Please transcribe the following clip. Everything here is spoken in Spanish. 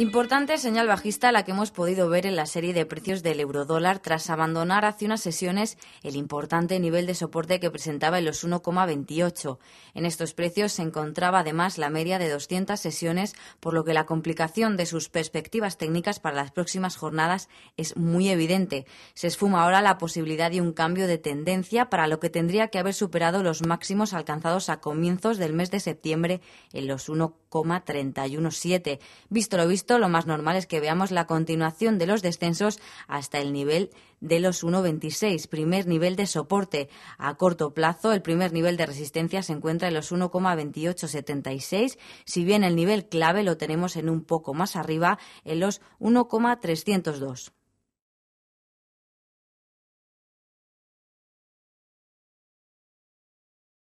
Importante señal bajista la que hemos podido ver en la serie de precios del eurodólar tras abandonar hace unas sesiones el importante nivel de soporte que presentaba en los 1,28. En estos precios se encontraba además la media de 200 sesiones, por lo que la complicación de sus perspectivas técnicas para las próximas jornadas es muy evidente. Se esfuma ahora la posibilidad de un cambio de tendencia para lo que tendría que haber superado los máximos alcanzados a comienzos del mes de septiembre en los 1,28 siete Visto lo visto, lo más normal es que veamos la continuación de los descensos hasta el nivel de los 1,26, primer nivel de soporte. A corto plazo, el primer nivel de resistencia se encuentra en los 1,2876, si bien el nivel clave lo tenemos en un poco más arriba, en los 1,302.